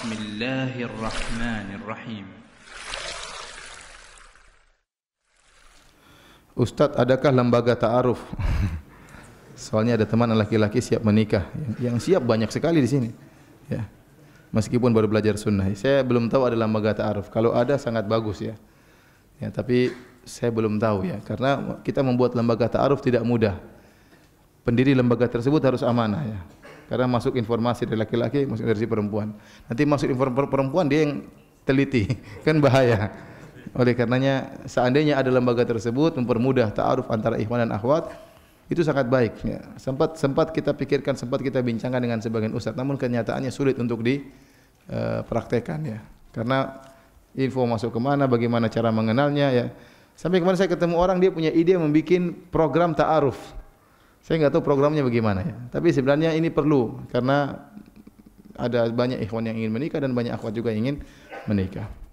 بسم الله الرحمن الرحيم Ustaz, adakah lembaga ta'aruf? Soalnya ada teman laki-laki siap menikah. Yang siap banyak sekali di sini. Ya. Meskipun baru belajar sunnah. Saya belum tahu ada lembaga ta'aruf. Kalau ada sangat bagus ya. ya. Tapi saya belum tahu ya. Karena kita membuat lembaga ta'aruf tidak mudah. Pendiri lembaga tersebut harus amanah ya. Kadang masuk informasi dari laki-laki, masuk dari perempuan. Nanti masuk informasi perempuan dia yang teliti, kan bahaya. Oleh karenanya seandainya ada lembaga tersebut mempermudah ta'aruf antara ikhwan dan akhwat, itu sangat baik. Ya. Sempat sempat kita pikirkan, sempat kita bincangkan dengan sebagian ustaz, namun kenyataannya sulit untuk dipraktekkan eh, ya. Karena info masuk ke mana, bagaimana cara mengenalnya ya. Sampai kemarin saya ketemu orang dia punya ide membuat program ta'aruf. Saya enggak tahu programnya bagaimana ya. Tapi sebenarnya ini perlu karena ada banyak ikhwan yang ingin menikah dan banyak akhwat juga yang ingin menikah.